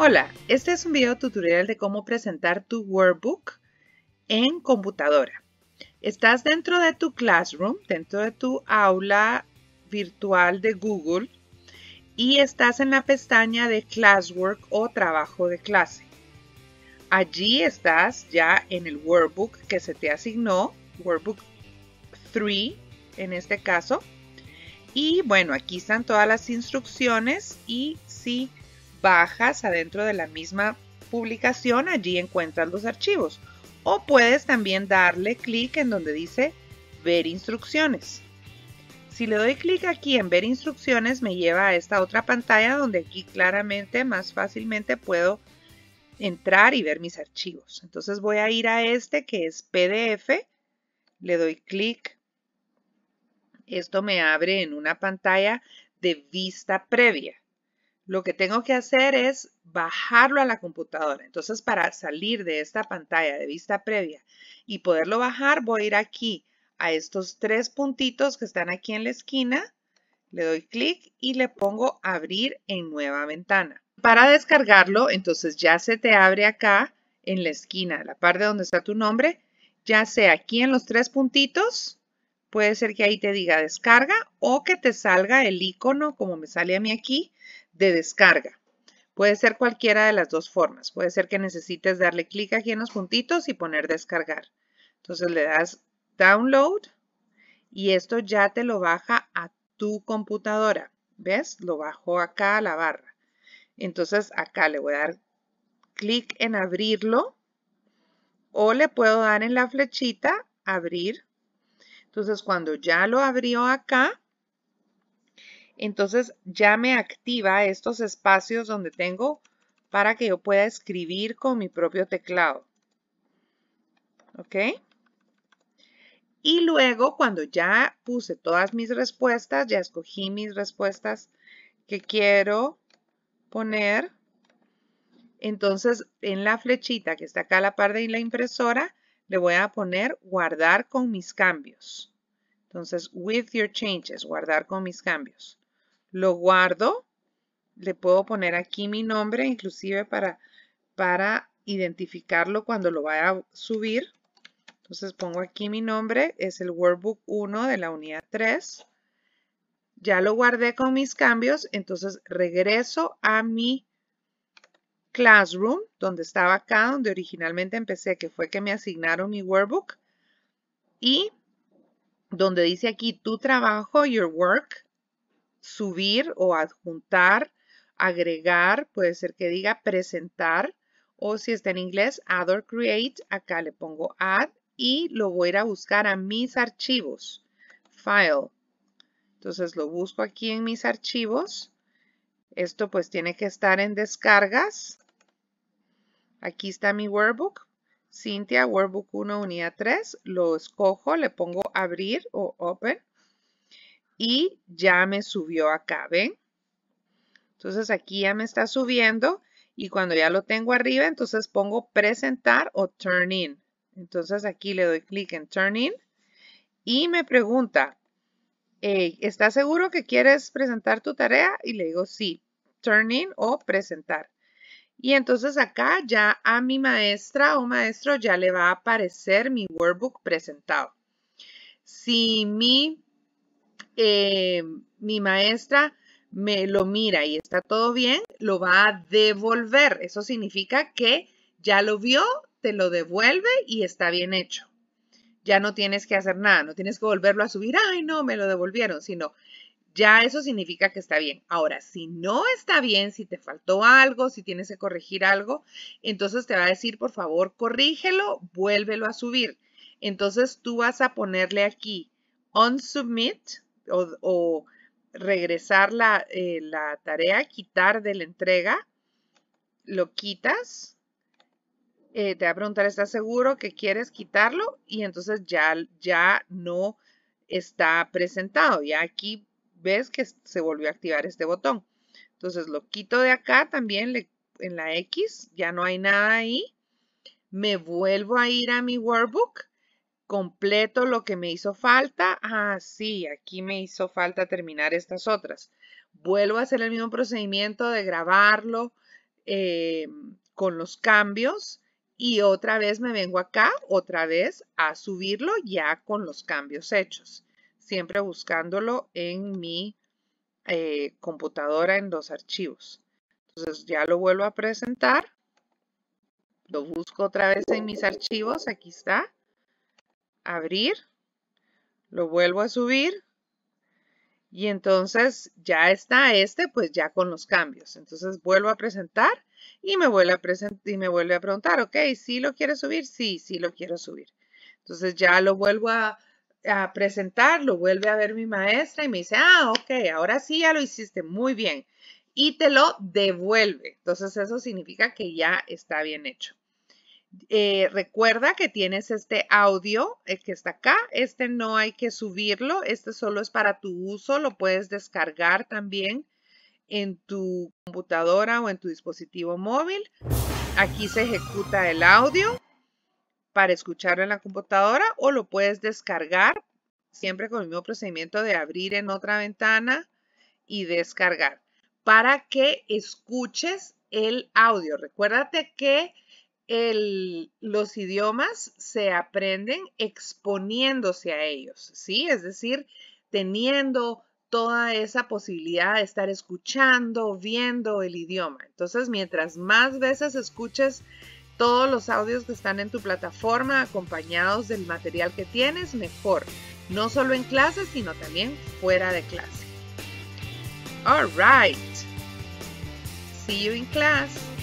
Hola, este es un video tutorial de cómo presentar tu workbook en computadora. Estás dentro de tu classroom, dentro de tu aula virtual de Google y estás en la pestaña de classwork o trabajo de clase. Allí estás ya en el workbook que se te asignó, workbook 3 en este caso. Y bueno, aquí están todas las instrucciones y si bajas adentro de la misma publicación, allí encuentras los archivos. O puedes también darle clic en donde dice ver instrucciones. Si le doy clic aquí en ver instrucciones me lleva a esta otra pantalla donde aquí claramente más fácilmente puedo entrar y ver mis archivos. Entonces voy a ir a este que es PDF, le doy clic. Esto me abre en una pantalla de vista previa lo que tengo que hacer es bajarlo a la computadora. Entonces, para salir de esta pantalla de vista previa y poderlo bajar, voy a ir aquí a estos tres puntitos que están aquí en la esquina. Le doy clic y le pongo abrir en nueva ventana. Para descargarlo, entonces ya se te abre acá en la esquina, la parte donde está tu nombre, ya sea aquí en los tres puntitos, puede ser que ahí te diga descarga o que te salga el icono como me sale a mí aquí de descarga. Puede ser cualquiera de las dos formas. Puede ser que necesites darle clic aquí en los puntitos y poner descargar. Entonces le das download y esto ya te lo baja a tu computadora. ¿Ves? Lo bajó acá a la barra. Entonces acá le voy a dar clic en abrirlo o le puedo dar en la flechita abrir. Entonces cuando ya lo abrió acá, entonces ya me activa estos espacios donde tengo para que yo pueda escribir con mi propio teclado. ¿Ok? Y luego, cuando ya puse todas mis respuestas, ya escogí mis respuestas que quiero poner, entonces en la flechita que está acá a la par de la impresora, le voy a poner guardar con mis cambios. Entonces, with your changes, guardar con mis cambios lo guardo, le puedo poner aquí mi nombre, inclusive para, para identificarlo cuando lo vaya a subir. Entonces pongo aquí mi nombre, es el Workbook 1 de la unidad 3. Ya lo guardé con mis cambios, entonces regreso a mi Classroom, donde estaba acá, donde originalmente empecé, que fue que me asignaron mi workbook. Y donde dice aquí tu trabajo, your work, subir o adjuntar, agregar, puede ser que diga presentar, o si está en inglés, add or create, acá le pongo add y lo voy a ir a buscar a mis archivos, file. Entonces lo busco aquí en mis archivos. Esto pues tiene que estar en descargas. Aquí está mi workbook, Cintia Workbook 1, unidad 3. Lo escojo, le pongo abrir o open y ya me subió acá, ¿ven? Entonces aquí ya me está subiendo y cuando ya lo tengo arriba, entonces pongo presentar o turn in. Entonces aquí le doy clic en turn in y me pregunta, ¿estás seguro que quieres presentar tu tarea? Y le digo sí, turn in o presentar. Y entonces acá ya a mi maestra o maestro ya le va a aparecer mi workbook presentado. Si mi eh, mi maestra me lo mira y está todo bien, lo va a devolver. Eso significa que ya lo vio, te lo devuelve y está bien hecho. Ya no tienes que hacer nada, no tienes que volverlo a subir, ay no, me lo devolvieron, sino ya eso significa que está bien. Ahora, si no está bien, si te faltó algo, si tienes que corregir algo, entonces te va a decir, por favor, corrígelo, vuélvelo a subir. Entonces tú vas a ponerle aquí on submit o, regresar eh, la, tarea, quitar de la entrega, lo quitas, eh, te va a preguntar, ¿estás seguro que quieres quitarlo? Y entonces ya, ya no está presentado. Ya aquí ves que se volvió a activar este botón. Entonces lo quito de acá también en la X, ya no hay nada ahí. Me vuelvo a ir a mi workbook completo lo que me hizo falta. Ah, sí, aquí me hizo falta terminar estas otras. Vuelvo a hacer el mismo procedimiento de grabarlo eh, con los cambios y otra vez me vengo acá, otra vez a subirlo ya con los cambios hechos. Siempre buscándolo en mi eh, computadora en los archivos. Entonces ya lo vuelvo a presentar. Lo busco otra vez en mis archivos. Aquí está abrir, lo vuelvo a subir y entonces ya está este, pues ya con los cambios. Entonces vuelvo a presentar y me vuelve a, y me vuelve a preguntar, ok, si ¿sí lo quiere subir? Sí, sí lo quiero subir. Entonces ya lo vuelvo a, a presentar, lo vuelve a ver mi maestra y me dice, ah, ok, ahora sí ya lo hiciste, muy bien. Y te lo devuelve. Entonces eso significa que ya está bien hecho. Eh, recuerda que tienes este audio, el eh, que está acá, este no hay que subirlo, este solo es para tu uso, lo puedes descargar también en tu computadora o en tu dispositivo móvil. Aquí se ejecuta el audio para escucharlo en la computadora o lo puedes descargar siempre con el mismo procedimiento de abrir en otra ventana y descargar para que escuches el audio. Recuérdate que los idiomas se aprenden exponiéndose a ellos, ¿sí? Es decir, teniendo toda esa posibilidad de estar escuchando, viendo el idioma. Entonces, mientras más veces escuches todos los audios que están en tu plataforma acompañados del material que tienes, mejor. No solo en clase, sino también fuera de clase. All right. See you in class.